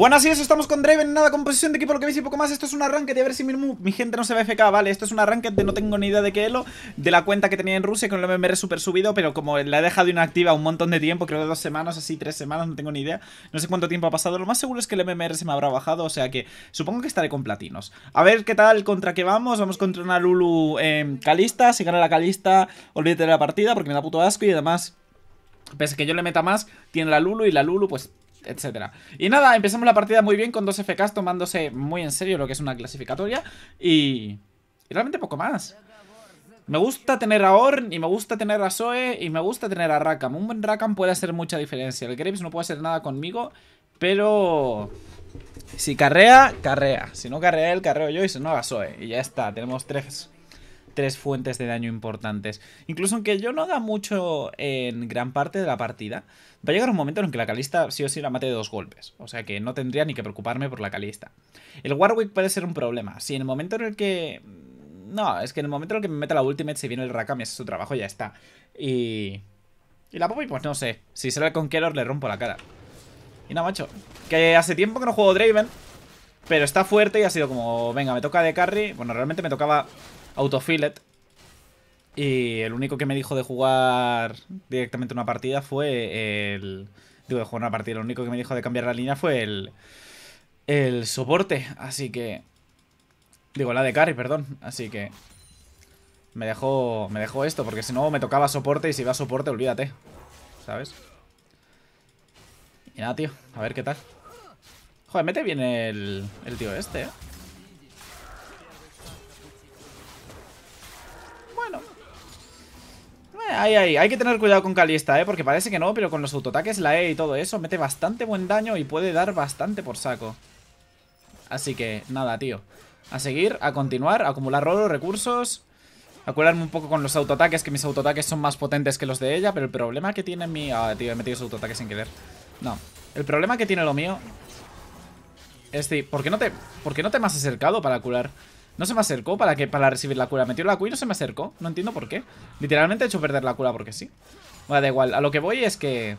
Bueno, así es, estamos con Draven, nada, composición de equipo, lo que veis y poco más Esto es un arranque de a ver si mi, gente no se va a FK, vale Esto es un arranque de no tengo ni idea de qué lo De la cuenta que tenía en Rusia con el MMR super subido Pero como la he dejado inactiva un montón de tiempo Creo de dos semanas, así tres semanas, no tengo ni idea No sé cuánto tiempo ha pasado, lo más seguro es que el MMR se me habrá bajado O sea que supongo que estaré con platinos A ver qué tal, contra qué vamos Vamos contra una Lulu eh, calista Si gana la calista, olvídate de la partida Porque me da puto asco y además Pese que yo le meta más, tiene la Lulu y la Lulu pues etcétera. Y nada, empezamos la partida muy bien con dos FKs tomándose muy en serio lo que es una clasificatoria y, y realmente poco más. Me gusta tener a horn y me gusta tener a Zoe y me gusta tener a Rakam. Un buen Rakam puede hacer mucha diferencia. El Graves no puede hacer nada conmigo, pero... Si carrea, carrea. Si no carrea él, carreo yo y si no, a Zoe. Y ya está, tenemos tres tres fuentes de daño importantes. Incluso aunque yo no da mucho en gran parte de la partida, va a llegar un momento en que la calista sí o sí la mate de dos golpes. O sea que no tendría ni que preocuparme por la calista. El Warwick puede ser un problema. Si en el momento en el que... Mm, no, es que en el momento en el que me meta la ultimate, si viene el Rakam, es su trabajo, ya está. Y... Y la Poppy, pues no sé. Si sale con Conqueror, le rompo la cara. Y nada, macho. Que hace tiempo que no juego Draven. Pero está fuerte y ha sido como... Venga, me toca de carry. Bueno, realmente me tocaba autofillet. Y el único que me dijo de jugar directamente una partida fue el... Digo, de jugar una partida, lo único que me dijo de cambiar la línea fue el... El soporte, así que... Digo, la de carry, perdón. Así que... Me dejó, me dejó esto, porque si no me tocaba soporte y si iba soporte, olvídate. ¿Sabes? Y nada, tío. A ver qué tal. Joder, mete bien el, el tío este, ¿eh? Hay que tener cuidado con Calista, ¿eh? Porque parece que no, pero con los autoataques, la E y todo eso, mete bastante buen daño y puede dar bastante por saco. Así que, nada, tío. A seguir, a continuar, a acumular oro, recursos... A curarme un poco con los autoataques, que mis autoataques son más potentes que los de ella, pero el problema que tiene mi... Ah, tío, he metido su autoataque sin querer. No. El problema que tiene lo mío... Es decir, ¿por qué no te, ¿por qué no te me has acercado para curar? No se me acercó para que para recibir la cura. Metió la cura y no se me acercó. No entiendo por qué. Literalmente he hecho perder la cura porque sí. Bueno, da igual. A lo que voy es que...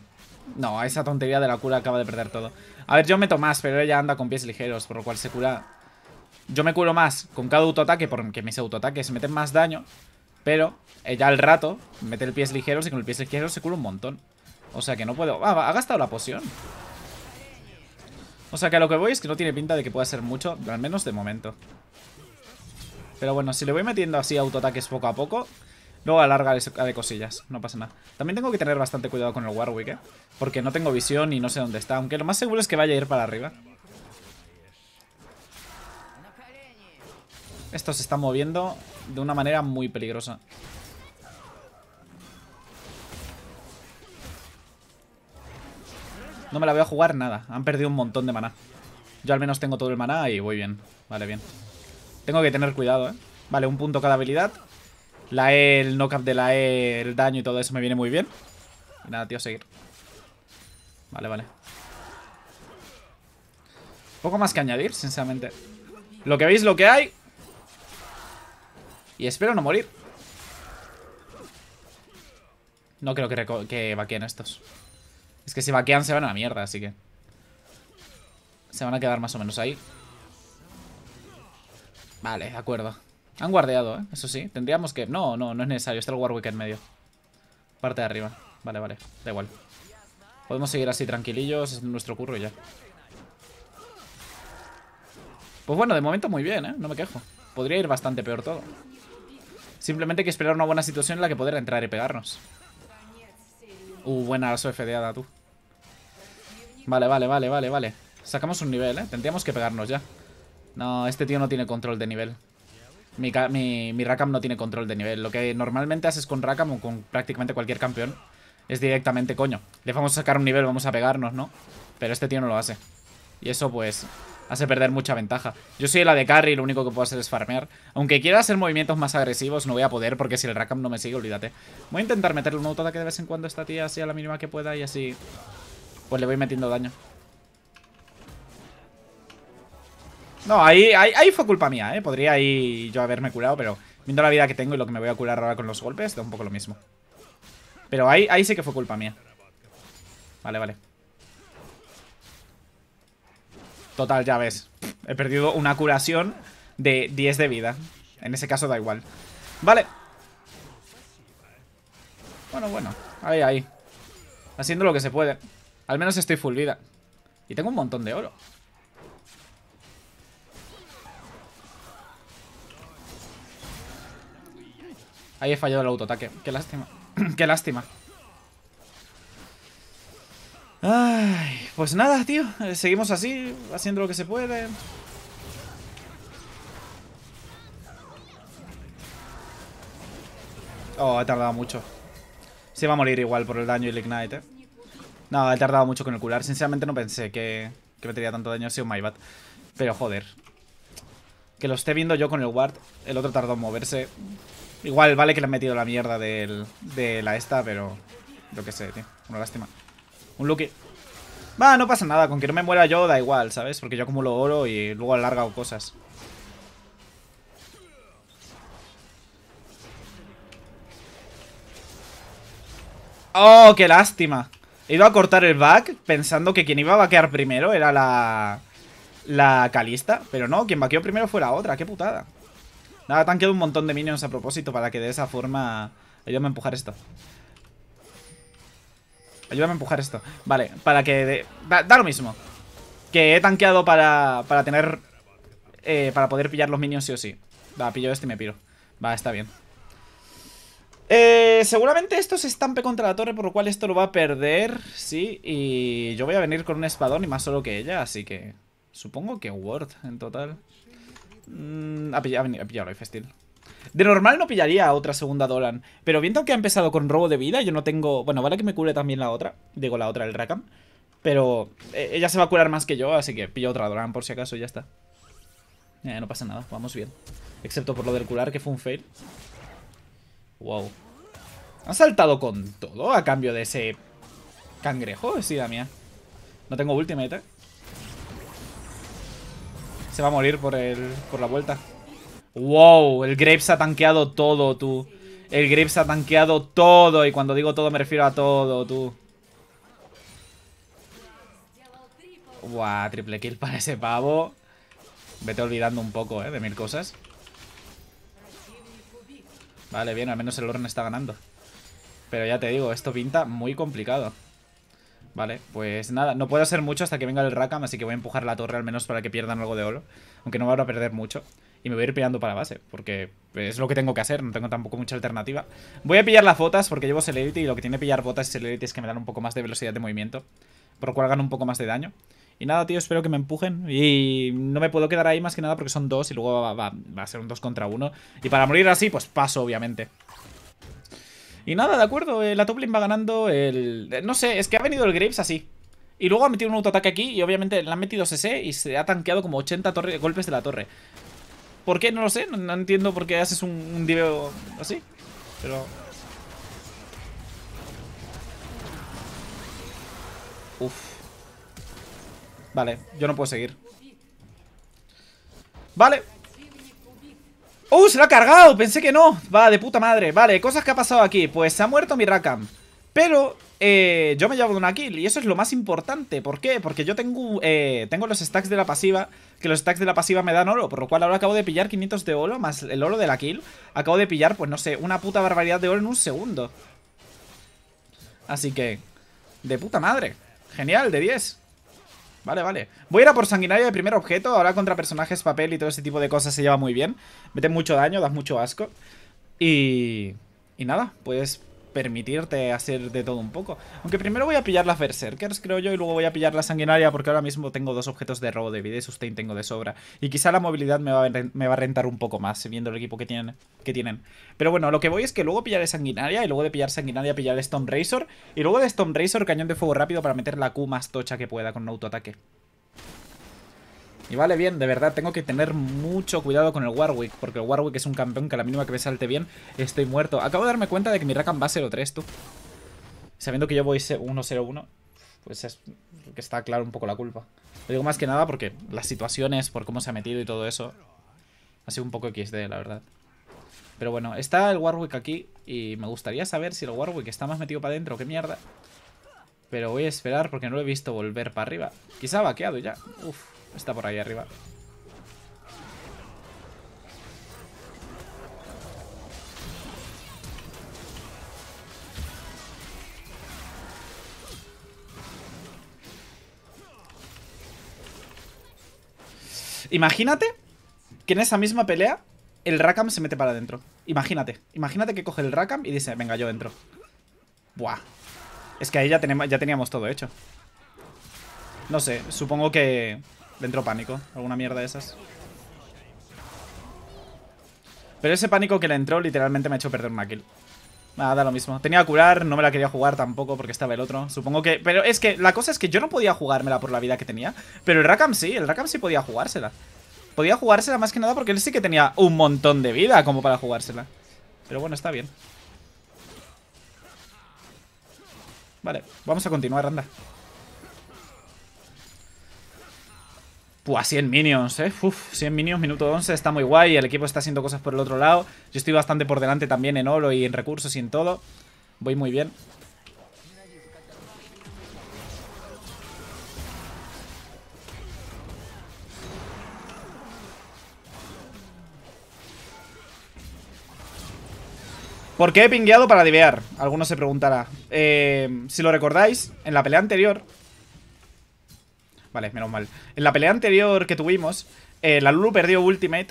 No, a esa tontería de la cura acaba de perder todo. A ver, yo meto más, pero ella anda con pies ligeros, por lo cual se cura... Yo me curo más con cada autoataque, porque mis autoataques meten más daño. Pero ella al rato mete el pies ligeros y con el pies ligero se cura un montón. O sea que no puedo... Ah, ha gastado la poción. O sea que a lo que voy es que no tiene pinta de que pueda ser mucho, al menos de momento. Pero bueno, si le voy metiendo así autoataques poco a poco, luego alarga de cosillas, no pasa nada. También tengo que tener bastante cuidado con el Warwick, ¿eh? Porque no tengo visión y no sé dónde está, aunque lo más seguro es que vaya a ir para arriba. Esto se está moviendo de una manera muy peligrosa. No me la voy a jugar nada. Han perdido un montón de maná. Yo al menos tengo todo el maná y voy bien. Vale, bien. Tengo que tener cuidado, ¿eh? Vale, un punto cada habilidad. La E, el knockup de la E, el daño y todo eso me viene muy bien. nada, tío, seguir. Vale, vale. Poco más que añadir, sinceramente. Lo que veis, lo que hay. Y espero no morir. No creo que, que vaqueen estos. Es que si vaquean se van a la mierda, así que... Se van a quedar más o menos ahí. Vale, de acuerdo. Han guardeado, ¿eh? Eso sí. Tendríamos que... No, no, no es necesario. Está el Warwick en medio. Parte de arriba. Vale, vale. Da igual. Podemos seguir así tranquilillos. Es nuestro curro y ya. Pues bueno, de momento muy bien, ¿eh? No me quejo. Podría ir bastante peor todo. Simplemente hay que esperar una buena situación en la que poder entrar y pegarnos. Uh, buena SOFDada, tú. Vale, vale, vale, vale, vale. Sacamos un nivel, ¿eh? Tendríamos que pegarnos ya. No, este tío no tiene control de nivel. Mi, mi, Rakam no tiene control de nivel. Lo que normalmente haces con Rakam o con prácticamente cualquier campeón es directamente, coño, le vamos a sacar un nivel, vamos a pegarnos, ¿no? Pero este tío no lo hace. Y eso, pues, hace perder mucha ventaja. Yo soy la de carry, lo único que puedo hacer es farmear. Aunque quiera hacer movimientos más agresivos, no voy a poder porque si el Rakam no me sigue, olvídate. Voy a intentar meterle un autoataque de vez en cuando a esta tía, así a la mínima que pueda y así... Pues le voy metiendo daño. No, ahí, ahí, fue culpa mía, ¿eh? Podría ahí yo haberme curado, pero viendo la vida que tengo y lo que me voy a curar ahora con los golpes, da un poco lo mismo. Pero ahí, ahí sí que fue culpa mía. Vale, vale. Total, ya ves. He perdido una curación de 10 de vida. En ese caso da igual. Vale. Bueno, bueno. Ahí, ahí. Haciendo lo que se puede. Al menos estoy full vida. Y tengo un montón de oro. Ahí he fallado el autoataque. Qué lástima. Qué lástima. Ay, pues nada, tío. Eh, seguimos así, haciendo lo que se puede. Oh, he tardado mucho. Se va a morir igual por el daño y el ignite, eh. No, he tardado mucho con el cular. Sinceramente no pensé que, que me tenía tanto daño. si un my Pero joder. Que lo esté viendo yo con el ward. El otro tardó en moverse. Igual vale que le han metido la mierda del, de la esta, pero... lo que sé, tío. Una lástima. Un look Va, no pasa nada. Con que no me muera yo da igual, ¿sabes? Porque yo acumulo oro y luego alargo cosas. ¡Oh, qué lástima! He ido a cortar el back pensando que quien iba a vaquear primero era la... La calista. Pero no, quien vaqueó primero fue la otra. ¡Qué putada! Nada, ah, tanqueado un montón de minions a propósito para que de esa forma... Ayúdame a empujar esto. Ayúdame a empujar esto. Vale, para que... Da, lo mismo. Que he tanqueado para, para tener... Eh, para poder pillar los minions sí o sí. Va, pillo este y me piro. Va, está bien. Eh, seguramente esto se estampe contra la torre, por lo cual esto lo va a perder, sí. Y yo voy a venir con un espadón y más solo que ella, así que... Supongo que Ward en total. Mm, ha, pillado, De normal no pillaría otra segunda Dolan. Pero viendo que ha empezado con robo de vida, yo no tengo... Bueno, vale que me cure también la otra. Digo, la otra, el Rakan Pero eh, ella se va a curar más que yo, así que pillo otra Dolan por si acaso y ya está. Eh, no pasa nada, vamos bien. Excepto por lo del curar, que fue un fail. Wow. ¿Ha saltado con todo a cambio de ese cangrejo? Sí, da mía. No tengo ultimate, eh. Se va a morir por, el, por la vuelta. ¡Wow! El Graves ha tanqueado todo, tú. El Graves ha tanqueado todo. Y cuando digo todo me refiero a todo, tú. ¡Wow! Triple kill para ese pavo. Vete olvidando un poco, ¿eh? De mil cosas. Vale, bien. Al menos el Orn está ganando. Pero ya te digo, esto pinta muy complicado. Vale, pues nada, no puedo hacer mucho hasta que venga el Rakam, así que voy a empujar la torre al menos para que pierdan algo de oro. Aunque no va a perder mucho. Y me voy a ir pillando para base, porque es lo que tengo que hacer, no tengo tampoco mucha alternativa. Voy a pillar las botas, porque llevo Celerity y lo que tiene pillar botas y Celerity es que me dan un poco más de velocidad de movimiento. Por lo cual un poco más de daño. Y nada, tío, espero que me empujen. Y no me puedo quedar ahí más que nada porque son dos y luego va, va a ser un dos contra uno. Y para morir así, pues paso, obviamente. Y nada, de acuerdo, eh, la Toplin va ganando el... No sé, es que ha venido el Graves así. Y luego ha metido un autoataque aquí y obviamente le han metido CC y se ha tanqueado como 80 golpes de la torre. ¿Por qué? No lo sé, no, entiendo por qué haces un, un así. Pero... Uf. Vale, yo no puedo seguir. Vale, ¡Uh! Se lo ha cargado, pensé que no Va, de puta madre, vale, cosas que ha pasado aquí Pues se ha muerto mi Rakam Pero eh, yo me llevo una kill y eso es lo más importante. ¿Por qué? Porque yo tengo, eh, tengo los stacks de la pasiva, que los stacks de la pasiva me dan oro, por lo cual ahora acabo de pillar 500 de oro más el oro de la kill. Acabo de pillar, pues no sé, una puta barbaridad de oro en un segundo. Así que, de puta madre. Genial, de 10. Vale, vale. Voy a ir a por sanguinario de primer objeto. Ahora contra personajes, papel y todo ese tipo de cosas se lleva muy bien. Mete mucho daño, das mucho asco. Y... Y nada, pues permitirte hacer de todo un poco. Aunque primero voy a pillar las Berserkers, creo yo, y luego voy a pillar la Sanguinaria, porque ahora mismo tengo dos objetos de robo de vida y sustain tengo de sobra. Y quizá la movilidad me va a, me va a rentar un poco más, viendo el equipo que tienen, que tienen. Pero bueno, lo que voy es que luego pillaré Sanguinaria, y luego de pillar Sanguinaria pillaré Stone Razor, y luego de Stone Razor cañón de fuego rápido para meter la Q más tocha que pueda con autoataque. Y vale bien, de verdad, tengo que tener mucho cuidado con el Warwick, porque el Warwick es un campeón que a la mínima que me salte bien, estoy muerto. Acabo de darme cuenta de que mi Rakan va 0-3, tú. Sabiendo que yo voy 1-0-1, pues es que está claro un poco la culpa. Lo digo más que nada porque las situaciones, por cómo se ha metido y todo eso, ha sido un poco XD, la verdad. Pero bueno, está el Warwick aquí y me gustaría saber si el Warwick está más metido para adentro, qué mierda. Pero voy a esperar porque no lo he visto volver para arriba. Quizá ha vaqueado ya. Uf. Está por ahí arriba. Imagínate que en esa misma pelea el rackham se mete para adentro. Imagínate. Imagínate que coge el Rackham y dice, venga, yo dentro Buah. Es que ahí ya, ya teníamos todo hecho. No sé, supongo que dentro pánico. Alguna mierda de esas. Pero ese pánico que le entró literalmente me ha hecho perder una kill. Nada, ah, da lo mismo. Tenía que curar, no me la quería jugar tampoco porque estaba el otro. Supongo que... Pero es que la cosa es que yo no podía jugármela por la vida que tenía. Pero el Rakam sí, el Rakam sí podía jugársela. Podía jugársela más que nada porque él sí que tenía un montón de vida como para jugársela. Pero bueno, está bien. Vale, vamos a continuar, anda. Pues 100 minions, eh. Uf, 100 minions, minuto 11, está muy guay. El equipo está haciendo cosas por el otro lado. Yo estoy bastante por delante también en oro y en recursos y en todo. Voy muy bien. ¿Por qué he pingueado para divear? Alguno se preguntará. Eh, si lo recordáis, en la pelea anterior Vale, menos mal. En la pelea anterior que tuvimos, eh, la Lulu perdió Ultimate.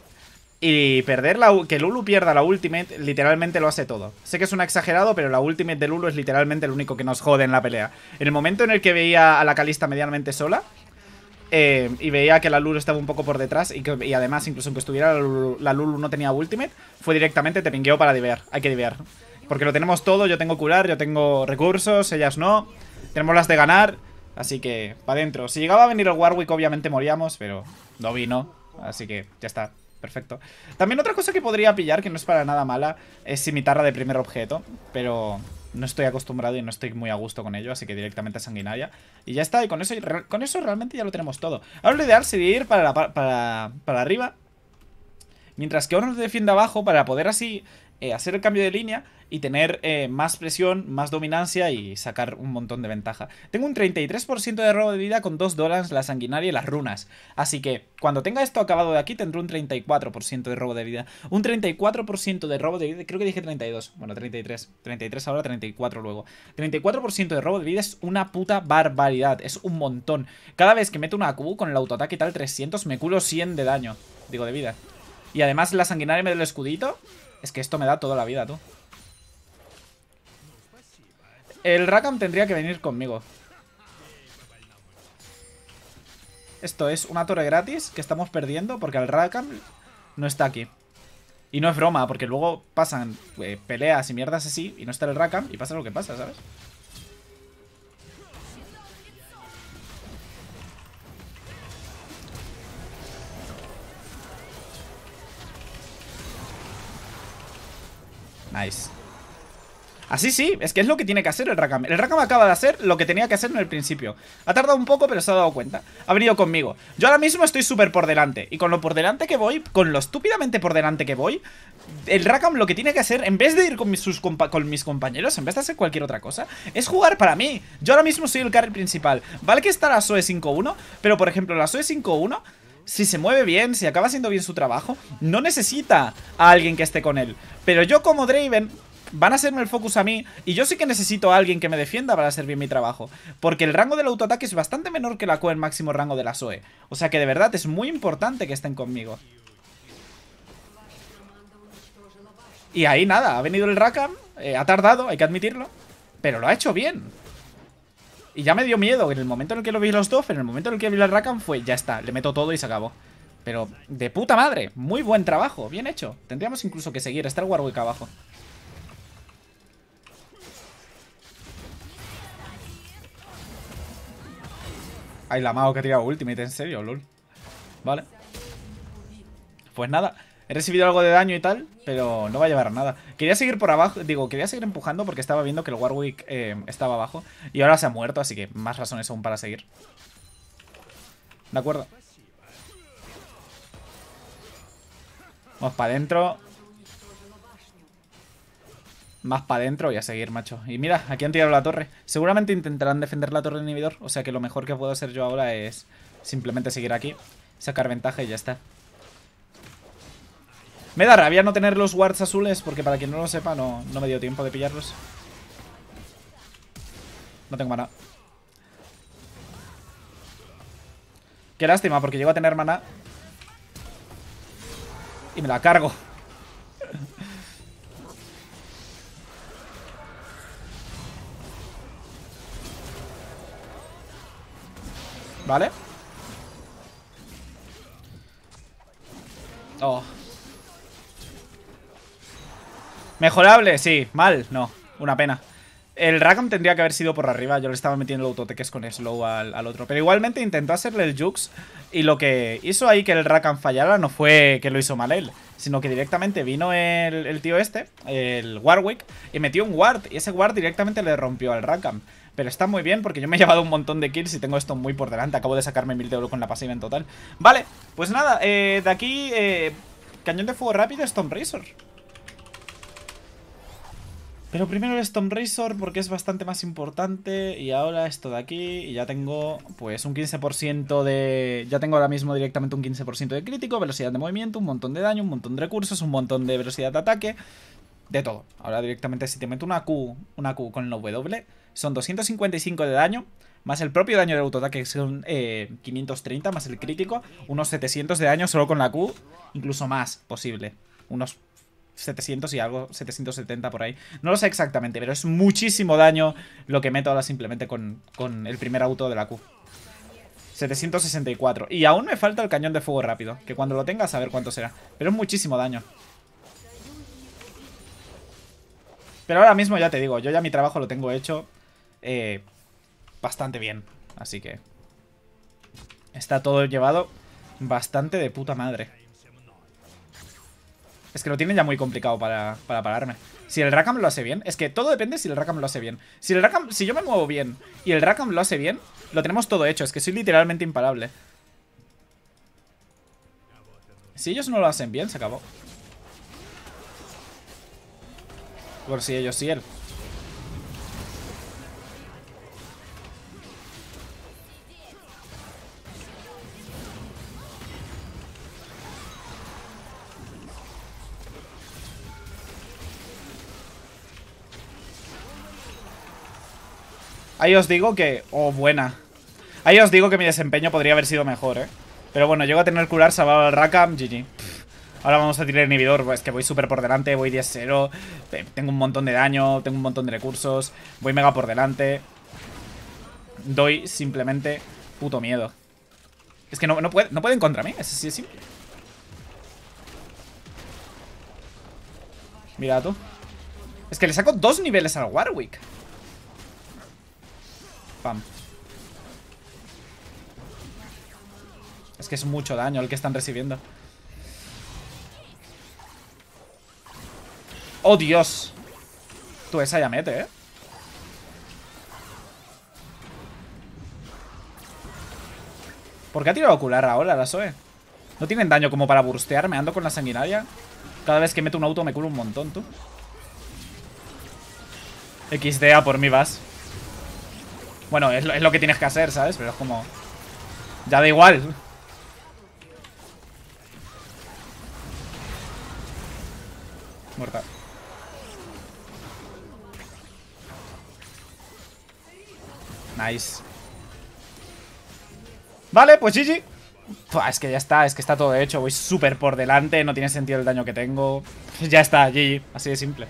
Y perder la, que Lulu pierda la Ultimate literalmente lo hace todo. Sé que es un exagerado, pero la Ultimate de Lulu es literalmente el único que nos jode en la pelea. En el momento en el que veía a la Calista medianamente sola, eh, y veía que la Lulu estaba un poco por detrás y, que, además incluso aunque estuviera la Lulu, no tenía ultimate, fue directamente te pingueo para divear, hay que divear. Porque lo tenemos todo, yo tengo curar, yo tengo recursos, ellas no, tenemos las de ganar Así que, para adentro. Si llegaba a venir el Warwick, obviamente moríamos, pero no vino. Así que, ya está. Perfecto. También otra cosa que podría pillar, que no es para nada mala, es imitarla de primer objeto. Pero no estoy acostumbrado y no estoy muy a gusto con ello, así que directamente a sanguinaria. Y ya está, y con eso, con eso realmente ya lo tenemos todo. Ahora lo ideal sería ir para, para, para arriba. Mientras que uno nos defiende abajo para poder así eh, hacer el cambio de línea y tener eh, más presión, más dominancia y sacar un montón de ventaja. Tengo un 33% de robo de vida con dos dólares, la sanguinaria y las runas. Así que cuando tenga esto acabado de aquí tendré un 34% de robo de vida. Un 34% de robo de vida, creo que dije 32, bueno 33, 33 ahora, 34 luego. 34% de robo de vida es una puta barbaridad, es un montón. Cada vez que meto una Q con el autoataque y tal 300 me culo 100 de daño, digo de vida. Y además la sanguinaria me da el escudito. Es que esto me da toda la vida, tú. El Rakam tendría que venir conmigo. Esto es una torre gratis que estamos perdiendo porque el Rakam no está aquí. Y no es broma, porque luego pasan eh, peleas y mierdas así y no está el Rakam y pasa lo que pasa, ¿sabes? Nice. Así sí, es que es lo que tiene que hacer el Rakam. El Rakam acaba de hacer lo que tenía que hacer en el principio. Ha tardado un poco, pero se ha dado cuenta. Ha venido conmigo. Yo ahora mismo estoy súper por delante. Y con lo por delante que voy, con lo estúpidamente por delante que voy, el Rakam lo que tiene que hacer, en vez de ir con mis, con mis compañeros, en vez de hacer cualquier otra cosa, es jugar para mí. Yo ahora mismo soy el carry principal. Vale que está la SOE 5-1, pero por ejemplo, la SOE 5-1 si se mueve bien, si acaba haciendo bien su trabajo, no necesita a alguien que esté con él. Pero yo como Draven van a hacerme el focus a mí y yo sí que necesito a alguien que me defienda para hacer bien mi trabajo, porque el rango del autoataque es bastante menor que la Q, el máximo rango de la SOE, o sea que de verdad es muy importante que estén conmigo. Y ahí nada, ha venido el Rakan, eh, ha tardado, hay que admitirlo, pero lo ha hecho bien. Y ya me dio miedo, en el momento en el que lo vi los dos, en el momento en el que vi el Rakan fue, ya está, le meto todo y se acabó. Pero de puta madre, muy buen trabajo, bien hecho. Tendríamos incluso que seguir, está el Warwick abajo. Hay la mago que ha tirado Ultimate, en serio, lol. Vale. Pues nada, he recibido algo de daño y tal, pero no va a llevar a nada. Quería seguir por abajo, digo, quería seguir empujando porque estaba viendo que el Warwick eh, estaba abajo. Y ahora se ha muerto, así que más razones aún para seguir. De acuerdo. Vamos para adentro más para adentro y a seguir, macho. Y mira, aquí han tirado la torre. Seguramente intentarán defender la torre de inhibidor, o sea que lo mejor que puedo hacer yo ahora es simplemente seguir aquí, sacar ventaja y ya está. Me da rabia no tener los wards azules, porque para quien no lo sepa, no, no me dio tiempo de pillarlos. No tengo maná. Qué lástima, porque llego a tener maná. Y me la cargo. ¿Vale? Oh. ¿Mejorable? Sí. ¿Mal? No. Una pena. El Rakan tendría que haber sido por arriba. Yo le estaba metiendo el autoteques con slow al, otro. Pero igualmente intentó hacerle el Jux. Y lo que hizo ahí que el Rakan fallara no fue que lo hizo mal él. Sino que directamente vino el, tío este, el Warwick, y metió un Ward. Y ese Ward directamente le rompió al Rakan pero está muy bien porque yo me he llevado un montón de kills y tengo esto muy por delante. Acabo de sacarme mil de oro con la pasiva en total. Vale, pues nada, eh, de aquí... Eh, cañón de fuego rápido, Stone Razor. Pero primero el Stone Razor porque es bastante más importante y ahora esto de aquí y ya tengo pues un 15% de... Ya tengo ahora mismo directamente un 15% de crítico, velocidad de movimiento, un montón de daño, un montón de recursos, un montón de velocidad de ataque, de todo. Ahora directamente si te meto una Q, una Q con el W, son 255 de daño, más el propio daño del autoataque, que son 530, eh, más el crítico, unos 700 de daño solo con la Q, incluso más posible, unos 700 y algo, 770 por ahí. No lo sé exactamente, pero es muchísimo daño lo que meto ahora simplemente con, con el primer auto de la Q. 764. Y aún me falta el cañón de fuego rápido, que cuando lo tenga a saber cuánto será. Pero es muchísimo daño. Pero ahora mismo ya te digo, yo ya mi trabajo lo tengo hecho. Eh, bastante bien. Así que está todo llevado bastante de puta madre. Es que lo tienen ya muy complicado para, para pararme. Si el rackham lo hace bien, es que todo depende si el rackham lo hace bien. Si el Rakam, si yo me muevo bien y el rackham lo hace bien, lo tenemos todo hecho. Es que soy literalmente imparable. Si ellos no lo hacen bien, se acabó. Por si ellos sí, él. Ahí os digo que... Oh, buena. Ahí os digo que mi desempeño podría haber sido mejor, ¿eh? Pero bueno, llego a tener curar, salvado al Rakam, GG. Ahora vamos a tirar el inhibidor, es pues, que voy súper por delante, voy 10-0, tengo un montón de daño, tengo un montón de recursos, voy mega por delante. Doy simplemente puto miedo. Es que no, puede, no pueden contra mí, es así de simple. Mira tú. Es que le saco dos niveles al Warwick. Es que es mucho daño el que están recibiendo. ¡Oh, Dios! Tú esa ya mete, ¿eh? ¿Por qué ha tirado ocular ahora la SOE? No tienen daño como para burstearme? ando con la sanguinaria. Cada vez que meto un auto me culo un montón, tú. XDA por mí vas. Bueno, es lo, que tienes que hacer, ¿sabes? Pero es como... Ya da igual. Muerta. Nice. Vale, pues GG. es que ya está, es que está todo hecho. Voy súper por delante, no tiene sentido el daño que tengo. Ya está, GG. Así de simple.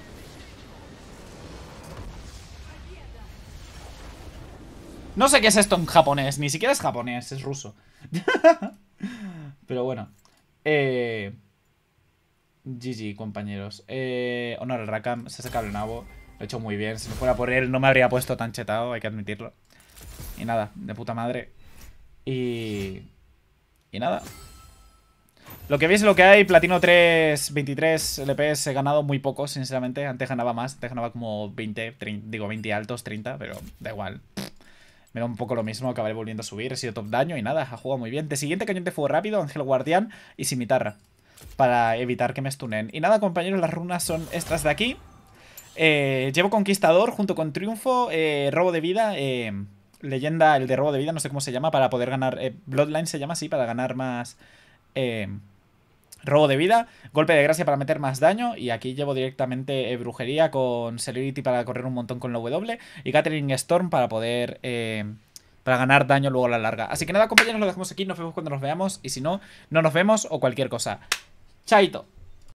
No sé qué es esto en japonés, ni siquiera es japonés, es ruso. Pero bueno. Eh... GG, compañeros. Eh... Honor Rakam, se sacado el nabo. Lo he hecho muy bien. Si no fuera por él, no me habría puesto tan chetado, hay que admitirlo. Y nada, de puta madre. Y... Y nada. Lo que veis lo que hay, Platino 3, 23 LPS, he ganado muy poco, sinceramente. Antes ganaba más, antes ganaba como 20, digo 20 altos, 30, pero da igual. Me da un poco lo mismo, acabaré volviendo a subir. He sido top daño y nada, ha jugado muy bien. De siguiente cañón de fuego rápido, ángel guardián y cimitarra. Para evitar que me stunen. Y nada, compañeros, las runas son estas de aquí. Eh, llevo conquistador junto con triunfo, eh, robo de vida, eh, leyenda, el de robo de vida, no sé cómo se llama, para poder ganar... Bloodline se llama así, para ganar más... Robo de vida, golpe de gracia para meter más daño y aquí llevo directamente eh, brujería con Celerity para correr un montón con la W y catherine Storm para poder... Eh, para ganar daño luego a la larga. Así que nada, compañeros, lo dejamos aquí. Nos vemos cuando nos veamos. Y si no, no nos vemos o cualquier cosa. Chaito.